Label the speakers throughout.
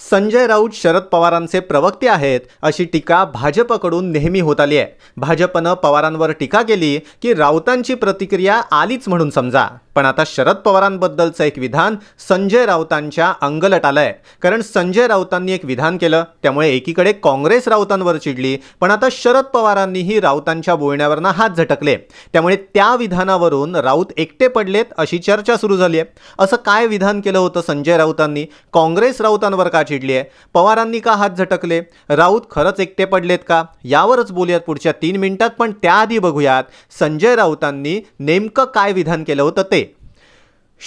Speaker 1: संजय राऊत शरद पवारांचे प्रवक्ते आहेत अशी टीका भाजपकडून नेहमी होत आली आहे भाजपनं पवारांवर टीका केली की राऊतांची प्रतिक्रिया आलीच म्हणून समजा पण आता शरद पवारांबद्दलचं एक विधान संजय राऊतांच्या अंगलट आलंय कारण संजय राऊतांनी एक विधान केलं त्यामुळे एकीकडे काँग्रेस राऊतांवर चिडली पण आता शरद पवारांनीही राऊतांच्या बोलण्यावरनं हात झटकले त्यामुळे त्या विधानावरून राऊत एकटे पडलेत अशी चर्चा सुरू झाली आहे असं काय विधान केलं होतं संजय राऊतांनी काँग्रेस राऊतांवर का चिडली आहे पवारांनी का हात झटकले राऊत खरंच एकटे पडलेत का यावरच बोलूयात पुढच्या तीन मिनिटात पण त्याआधी बघूयात संजय राऊतांनी नेमकं काय विधान केलं होतं ते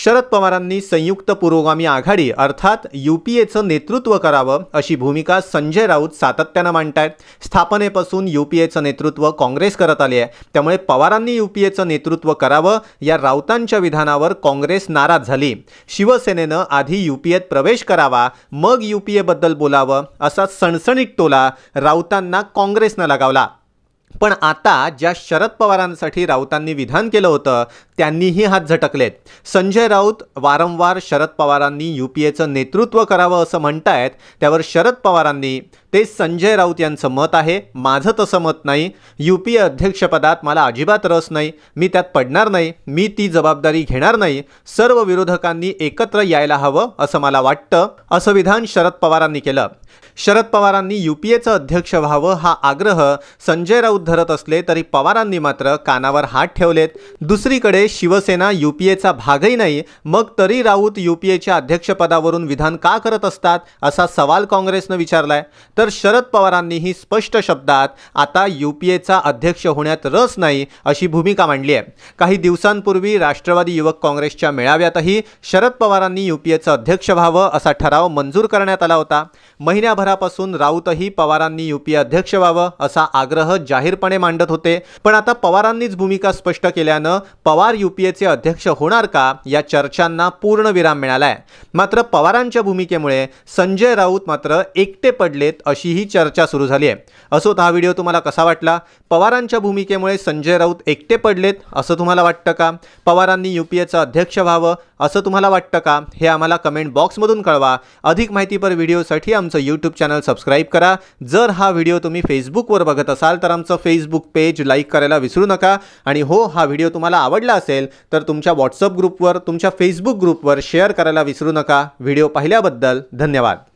Speaker 1: शरद पवारांनी संयुक्त पुरोगामी आघाडी अर्थात यू पी एचं नेतृत्व करावं अशी भूमिका संजय राऊत सातत्यानं आहेत स्थापनेपासून यू पी एचं नेतृत्व काँग्रेस करत आली आहे त्यामुळे पवारांनी यू पी एचं नेतृत्व करावं या राऊतांच्या विधानावर काँग्रेस नाराज झाली शिवसेनेनं आधी यू पी एत प्रवेश करावा मग यू पी एबद्दल बोलावं असा सणसणीत टोला राऊतांना काँग्रेसनं लगावला पण आता ज्या शरद पवारांसाठी राऊतांनी विधान केलं होतं त्यांनीही हात झटकलेत संजय राऊत वारंवार शरद पवारांनी यू पी एचं नेतृत्व करावं असं म्हणतायत त्यावर शरद पवारांनी ते संजय राऊत यांचं मत आहे माझं तसं मत नाही यू पी ए अध्यक्षपदात मला अजिबात रस नाही मी त्यात पडणार नाही मी ती जबाबदारी घेणार नाही सर्व विरोधकांनी एकत्र यायला हवं असं मला वाटतं असं विधान शरद पवारांनी केलं शरद पवारांनी युपीएचं अध्यक्ष व्हावं हा आग्रह संजय राऊत धरत असले तरी पवारांनी मात्र कानावर हात ठेवलेत दुसरीकडे शिवसेना युपीएचा भागही नाही मग तरी राऊत युपीएच्या अध्यक्षपदावरून विधान का करत असतात असा सवाल काँग्रेसनं विचारलाय तर शरद पवारांनीही स्पष्ट शब्दात आता युपीएचा अध्यक्ष होण्यात रस नाही अशी भूमिका मांडली आहे काही दिवसांपूर्वी राष्ट्रवादी युवक काँग्रेसच्या मेळाव्यातही शरद पवारांनी युपीएचं अध्यक्ष व्हावं असा ठराव मंजूर करण्यात आला होता महिन्याभरापासून राऊतही पवारांनी युपी अध्यक्ष व्हावं असा आग्रह जाहीरपणे मांडत होते पण आता पवारांनीच भूमिका स्पष्ट केल्यानं पवार युपीएचे अध्यक्ष होणार का या चर्चांना पूर्ण विराम मिळालाय मात्र पवारांच्या भूमिकेमुळे संजय राऊत मात्र एकटे पडलेत अशीही चर्चा सुरू झाली आहे असोत हा व्हिडिओ तुम्हाला कसा वाटला पवारांच्या भूमिकेमुळे संजय राऊत एकटे पडलेत असं तुम्हाला वाटतं का पवारांनी युपीएचं अध्यक्ष व्हावं असं तुम्हाला वाटतं का हे आम्हाला कमेंट बॉक्समधून कळवा अधिक माहितीपर व्हिडिओसाठी आमचं यूट्यूब चॅनल सबस्क्राईब करा जर हा व्हिडिओ तुम्ही फेसबुकवर बघत असाल तर आमचं फेसबुक पेज लाईक करायला विसरू नका आणि हो हा व्हिडिओ तुम्हाला आवडला असेल तर तुमच्या व्हॉट्सअप ग्रुपवर तुमच्या फेसबुक ग्रुपवर शेअर करायला विसरू नका व्हिडिओ पाहिल्याबद्दल धन्यवाद